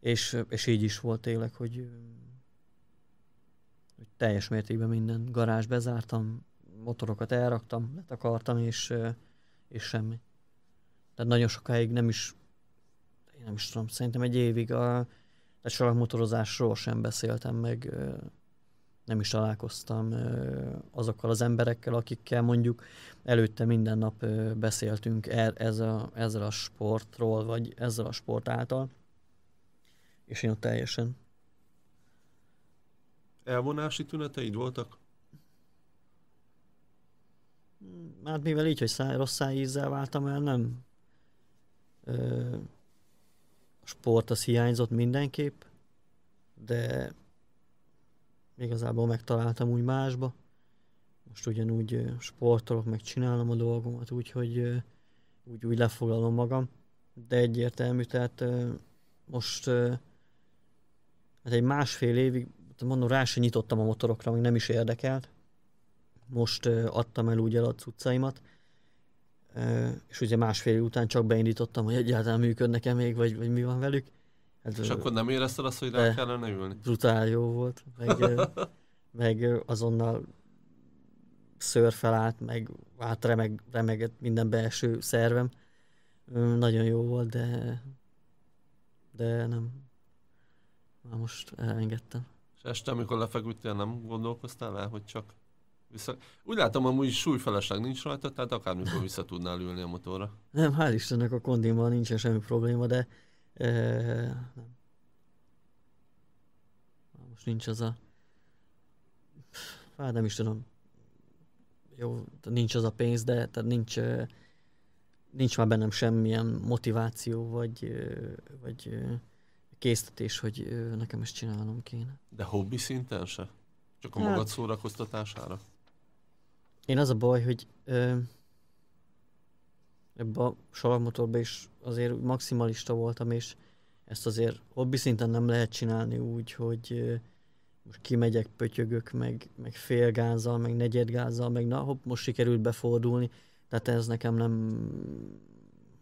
És, és így is volt tényleg, hogy, hogy teljes mértékben minden garázs bezártam, motorokat elraktam, letakartam, és, ö, és semmi. Tehát nagyon sokáig nem is, én nem is tudom, szerintem egy évig a, de sarkmotorozásról sem beszéltem meg, nem is találkoztam azokkal az emberekkel, akikkel mondjuk előtte minden nap beszéltünk e-, ez a, ezzel a sportról, vagy ezzel a sport által, és én ott teljesen. Elvonási tüneteid voltak? Hát mivel így, hogy száj, rossz szájízzel váltam el, nem. Ö, sport az hiányzott mindenképp, de igazából megtaláltam úgy másba. Most ugyanúgy sportolok, meg csinálom a dolgomat, úgyhogy úgy, úgy lefoglalom magam. De egyértelmű, tehát most hát egy másfél évig, hát mondom, rá se nyitottam a motorokra, még nem is érdekelt. Most adtam el úgy el a cuccaimat, és ugye másfél után csak beindítottam, hogy egyáltalán működnek-e még, vagy, vagy mi van velük. Hát, és akkor nem érezted azt, hogy rá kellene ülni? Brutál jó volt, meg, meg azonnal szőr felállt, meg átremeg, remegett minden belső szervem. Nagyon jó volt, de de nem. Már most elengedtem. És este, amikor lefeküdtél, nem gondolkoztál el, hogy csak Viszont, Úgy látom, amúgy súlyfelesleg nincs rajta, tehát akármikor vissza tudnál ülni a motorra. Nem, hál' Istennek a kondimban nincsen semmi probléma, de e, nem. Most nincs az a... Hát nem is tudom. Jó, nincs az a pénz, de tehát nincs, eh, nincs már bennem semmilyen motiváció, vagy, eh, vagy késztetés, hogy nekem ezt csinálnom kéne. De hobbi szinten se? Csak a hát, magad szórakoztatására? Én az a baj, hogy ö, ebbe a salagmotorba is azért maximalista voltam, és ezt azért hobbi szinten nem lehet csinálni úgy, hogy ö, most kimegyek, pötyögök, meg, meg gázzal, meg gázzal, meg na hopp, most sikerült befordulni. Tehát ez nekem nem...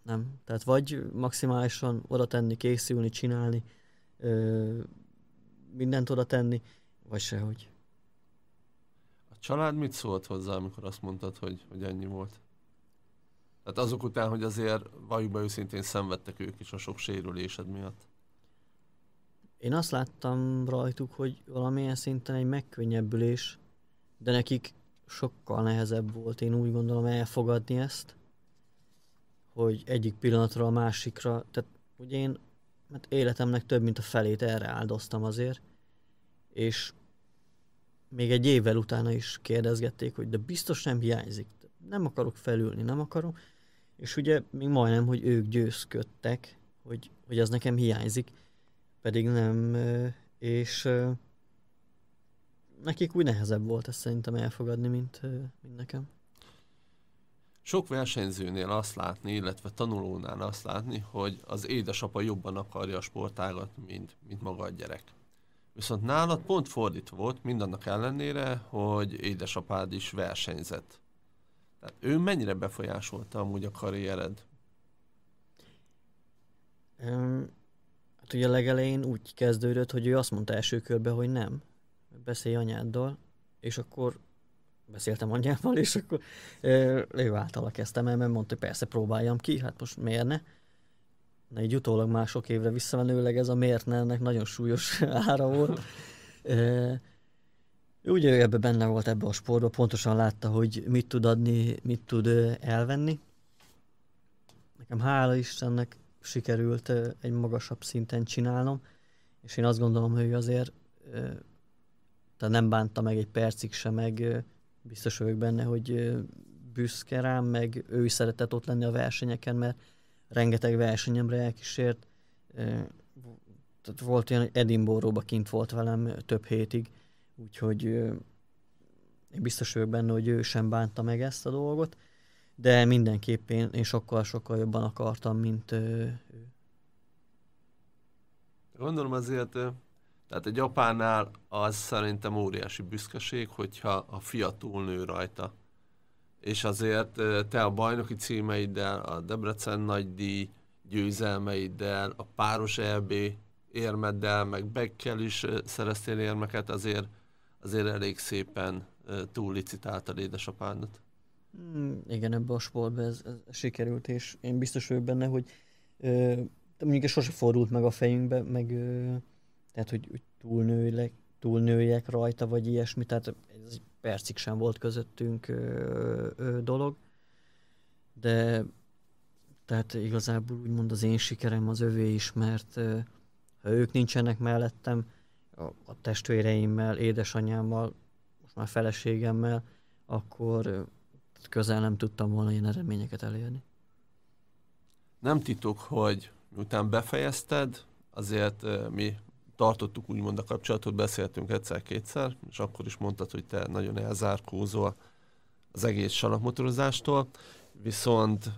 Nem. Tehát vagy maximálisan oda tenni, készülni, csinálni, ö, mindent oda tenni, vagy sehogy család mit szólt hozzá, amikor azt mondtad, hogy, hogy ennyi volt? Tehát azok után, hogy azért valójában őszintén szenvedtek ők is a sok sérülésed miatt. Én azt láttam rajtuk, hogy valamilyen szinten egy megkönnyebbülés, de nekik sokkal nehezebb volt, én úgy gondolom, elfogadni ezt, hogy egyik pillanatra a másikra, tehát ugye én mert hát életemnek több mint a felét erre áldoztam azért, és még egy évvel utána is kérdezgették, hogy de biztos nem hiányzik, nem akarok felülni, nem akarom. És ugye még majdnem, hogy ők győzködtek, hogy, hogy az nekem hiányzik, pedig nem, és nekik úgy nehezebb volt ezt szerintem elfogadni, mint, mint nekem. Sok versenyzőnél azt látni, illetve tanulónál azt látni, hogy az édesapa jobban akarja a sportágat, mint, mint maga a gyerek. Viszont nálad pont fordítva volt, mindannak ellenére, hogy édesapád is versenyzett. Tehát ő mennyire befolyásolta amúgy a karriered? Um, hát ugye a legelején úgy kezdődött, hogy ő azt mondta első körben, hogy nem. Beszélj anyáddal, és akkor beszéltem anyámmal, és akkor ő általa kezdtem el, mert mondta, hogy persze próbáljam ki, hát most miért ne na így utólag már sok évre visszamenőleg ez a miért ne, ennek nagyon súlyos ára volt. E, úgy ebbe benne volt ebbe a sportba, pontosan látta, hogy mit tud adni, mit tud elvenni. Nekem hála Istennek sikerült egy magasabb szinten csinálnom, és én azt gondolom, hogy azért tehát nem bánta meg egy percig sem, meg biztos vagyok benne, hogy büszke rám, meg ő is szeretett ott lenni a versenyeken, mert rengeteg versenyemre elkísért. Tehát volt olyan hogy edinburgh kint volt velem több hétig, úgyhogy én biztos vagyok benne, hogy ő sem bánta meg ezt a dolgot, de mindenképp én, én sokkal-sokkal jobban akartam, mint ő. Gondolom azért, tehát egy apánál az szerintem óriási büszkeség, hogyha a fiatal nő rajta és azért te a bajnoki címeiddel, a Debrecen nagydíj győzelmeiddel, a páros EB érmeddel, meg Beckkel is szereztél érmeket, azért, azért elég szépen túllicitáltad édesapádat. Hmm, igen, ebbe a sportban ez, ez sikerült, és én biztos vagyok benne, hogy ö, mondjuk ez sose fordult meg a fejünkbe, meg ö, tehát, hogy, hogy túlnőlek, túlnőjek rajta, vagy ilyesmi, tehát ez percig sem volt közöttünk ö, ö, dolog, de tehát igazából úgymond az én sikerem az övé is, mert ö, ha ők nincsenek mellettem, a, a testvéreimmel, édesanyámmal, most már feleségemmel, akkor ö, közel nem tudtam volna ilyen eredményeket elérni. Nem titok, hogy miután befejezted, azért mi tartottuk úgymond a kapcsolatot, beszéltünk egyszer-kétszer, és akkor is mondtad, hogy te nagyon elzárkózol az egész salakmotorozástól, viszont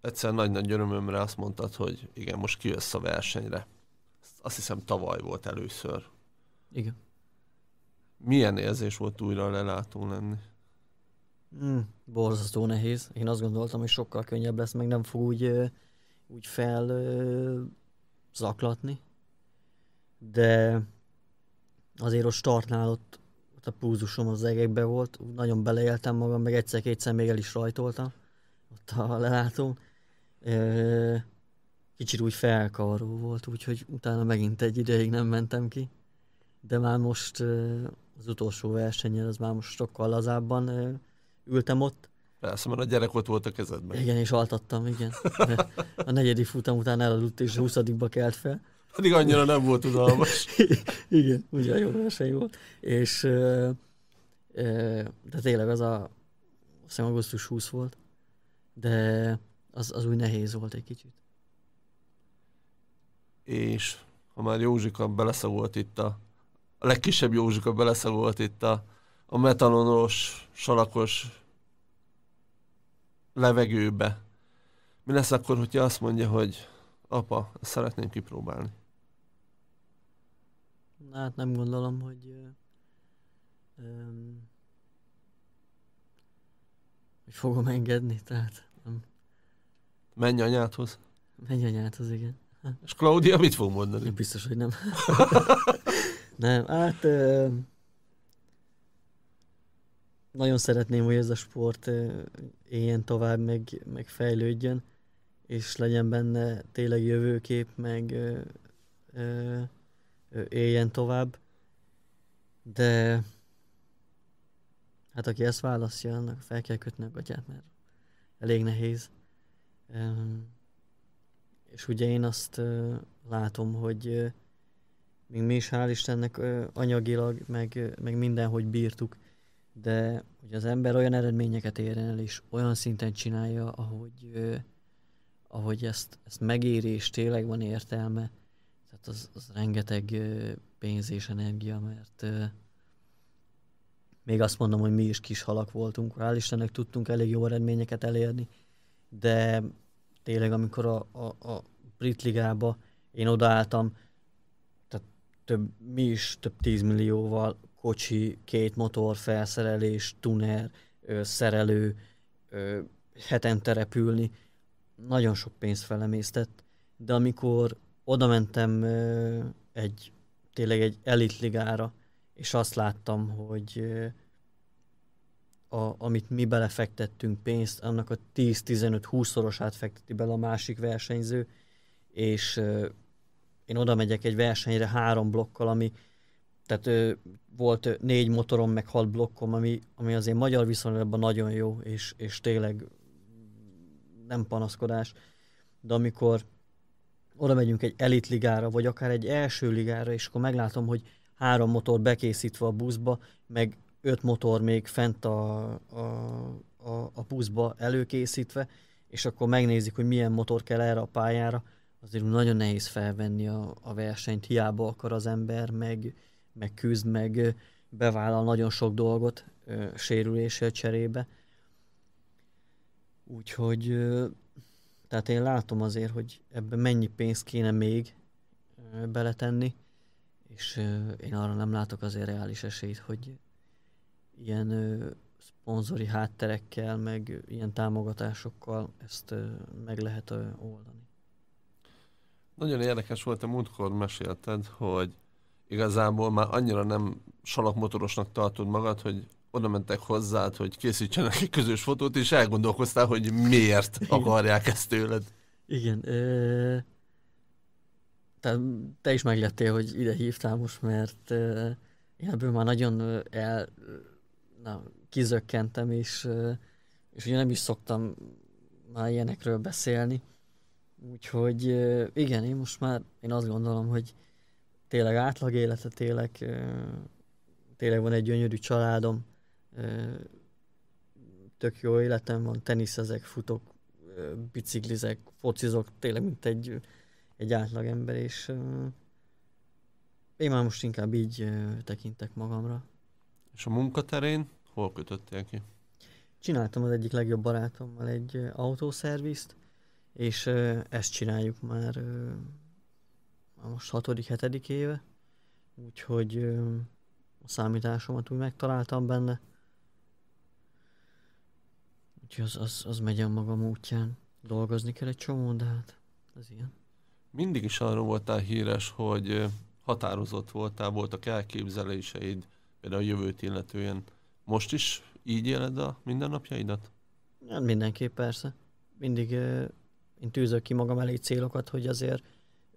egyszer nagy-nagy örömömre azt mondtad, hogy igen, most kijössz a versenyre. Azt hiszem tavaly volt először. Igen. Milyen érzés volt újra lelátó lenni? Mm, borzasztó nehéz. Én azt gondoltam, hogy sokkal könnyebb lesz, meg nem fog úgy, úgy fel zaklatni de azért a startnál ott, ott a púzusom az egekbe volt, nagyon beleéltem magam, meg egyszer-kétszer még el is rajtoltam, ott a lelátón. Kicsit úgy felkavaró volt, úgyhogy utána megint egy ideig nem mentem ki. De már most az utolsó versenyen, az már most sokkal lazábban ültem ott, Persze, mert a gyerek ott volt a kezedben. Igen, és altattam, igen. A negyedik futam után elaludt, és a huszadikba kelt fel. Addig annyira nem volt tudalmas. Igen, ugye jó verseny volt. És e, de tényleg az a, szem augusztus 20 volt, de az, az úgy nehéz volt egy kicsit. És ha már Józsika beleszagolt itt a, a legkisebb Józsika beleszagolt itt a, a metanonos, salakos levegőbe. Mi lesz akkor, hogyha azt mondja, hogy apa, ezt szeretném kipróbálni? Hát nem gondolom, hogy um, hogy fogom engedni, tehát nem. Menj anyádhoz. Menj anyádhoz, igen. Hát. És Claudia mit fog mondani? Nem biztos, hogy nem. nem, hát uh, nagyon szeretném, hogy ez a sport uh, éljen tovább, meg, meg fejlődjön, és legyen benne tényleg jövőkép, meg uh, éljen tovább, de hát aki ezt választja, annak fel kell kötni a gatyát, mert elég nehéz. És ugye én azt látom, hogy még mi is hál' Istennek anyagilag, meg, meg mindenhogy bírtuk, de hogy az ember olyan eredményeket érjen el, és olyan szinten csinálja, ahogy, ahogy ezt, ezt megéri, és tényleg van értelme, tehát az, az rengeteg pénz és energia, mert még azt mondom, hogy mi is kis halak voltunk, hál' Istennek tudtunk elég jó eredményeket elérni, de tényleg amikor a, a, a brit ligába én odaálltam, tehát több, mi is több tízmillióval kocsi, két motor, felszerelés, tuner, ö, szerelő, ö, hetente repülni, nagyon sok pénzt felemésztett, de amikor oda mentem egy, tényleg egy elitligára, és azt láttam, hogy a, amit mi belefektettünk pénzt, annak a 10-15-20-szorosát fekteti bele a másik versenyző, és én oda megyek egy versenyre három blokkal, ami tehát ö, volt négy motorom, meg hat blokkom, ami, ami azért magyar viszonylatban nagyon jó, és, és tényleg nem panaszkodás. De amikor oda megyünk egy elitligára, vagy akár egy első ligára, és akkor meglátom, hogy három motor bekészítve a buszba, meg öt motor még fent a, a, a, a buszba előkészítve, és akkor megnézik, hogy milyen motor kell erre a pályára, azért nagyon nehéz felvenni a, a versenyt, hiába akar az ember, meg, meg küzd, meg bevállal nagyon sok dolgot ö, cserébe. Úgyhogy ö, tehát én látom azért, hogy ebben mennyi pénzt kéne még beletenni, és én arra nem látok azért reális esélyt, hogy ilyen szponzori hátterekkel, meg ilyen támogatásokkal ezt meg lehet oldani. Nagyon érdekes volt, a múltkor mesélted, hogy igazából már annyira nem salakmotorosnak tartod magad, hogy oda mentek hozzád, hogy készítsenek egy közös fotót, és elgondolkoztál, hogy miért akarják ezt tőled. Igen. Ö... Te, te is meglettél, hogy ide hívtál most, mert ö... én ebből már nagyon el... Na, kizökkentem, és, ö... és ugye nem is szoktam már ilyenekről beszélni. Úgyhogy ö... igen, én most már én azt gondolom, hogy tényleg átlag életet élek, ö tényleg van egy gyönyörű családom, tök jó életem van, teniszezek, futok, biciklizek, focizok, tényleg mint egy, egy átlagember, és én már most inkább így tekintek magamra. És a munkaterén hol kötöttél ki? Csináltam az egyik legjobb barátommal egy autószervizt, és ezt csináljuk már most hatodik, hetedik éve, úgyhogy a számításomat úgy megtaláltam benne, Úgyhogy az, az, az megy a magam útján. Dolgozni kell egy csomó, de hát ez ilyen. Mindig is arról voltál híres, hogy határozott voltál, voltak elképzeléseid, például a jövőt illetően. Most is így éled a mindennapjaidat? Nem hát mindenképp persze. Mindig uh, én tűzök ki magam elé célokat, hogy azért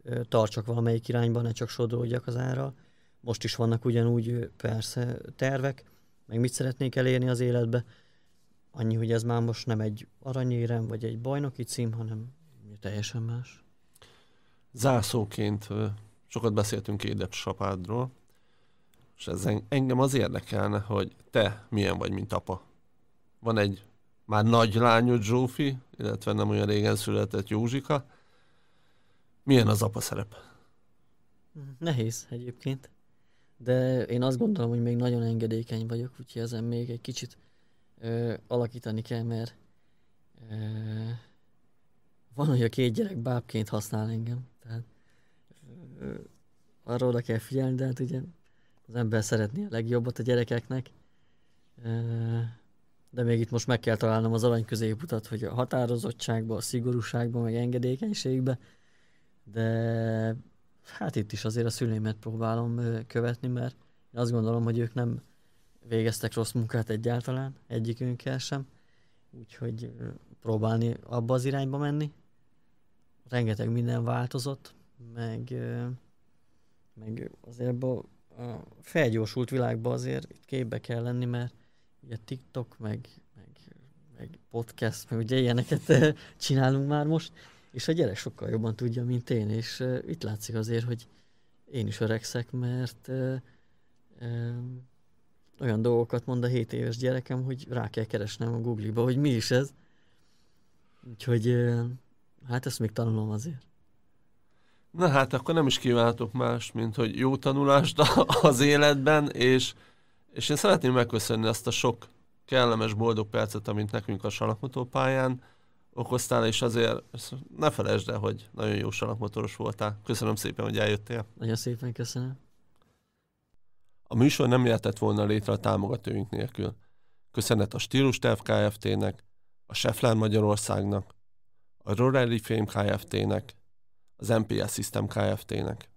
uh, tartsak valamelyik irányba, ne csak sodródjak az ára. Most is vannak ugyanúgy uh, persze tervek, meg mit szeretnék elérni az életbe, Annyi, hogy ez már most nem egy aranyérem, vagy egy bajnoki cím, hanem teljesen más. Zászóként sokat beszéltünk Sapádról, és ez engem az érdekelne, hogy te milyen vagy, mint apa. Van egy már nagy lányod Zsófi, illetve nem olyan régen született Józsika. Milyen az apa szerep? Nehéz egyébként, de én azt gondolom, hogy még nagyon engedékeny vagyok, úgyhogy ezen még egy kicsit ö, alakítani kell, mert ö, van, hogy a két gyerek bábként használ engem. Tehát ö, arra oda kell figyelni, de hát ugye az ember szeretné a legjobbat a gyerekeknek. Ö, de még itt most meg kell találnom az arany középutat, hogy a határozottságban, a szigorúságban, meg engedékenységben. de hát itt is azért a szüleimet próbálom követni, mert én azt gondolom, hogy ők nem végeztek rossz munkát egyáltalán, egyikünkkel sem, úgyhogy próbálni abba az irányba menni. Rengeteg minden változott, meg, meg azért ebbe a felgyorsult világba azért itt képbe kell lenni, mert ugye TikTok, meg, meg, meg podcast, meg ugye ilyeneket csinálunk már most, és a gyerek sokkal jobban tudja, mint én, és itt látszik azért, hogy én is öregszek, mert olyan dolgokat mond a 7 éves gyerekem, hogy rá kell keresnem a Google-ba, hogy mi is ez. Úgyhogy hát ezt még tanulom azért. Na hát akkor nem is kívánhatok más, mint hogy jó tanulást az életben, és, és én szeretném megköszönni azt a sok kellemes, boldog percet, amit nekünk a pályán okoztál, és azért ne felejtsd el, hogy nagyon jó salakmotoros voltál. Köszönöm szépen, hogy eljöttél. Nagyon szépen köszönöm. A műsor nem jöhetett volna létre a támogatóink nélkül. Köszönet a Stílusterv Kft-nek, a Scheffler Magyarországnak, a Rorelli Fame Kft-nek, az MPS System Kft-nek.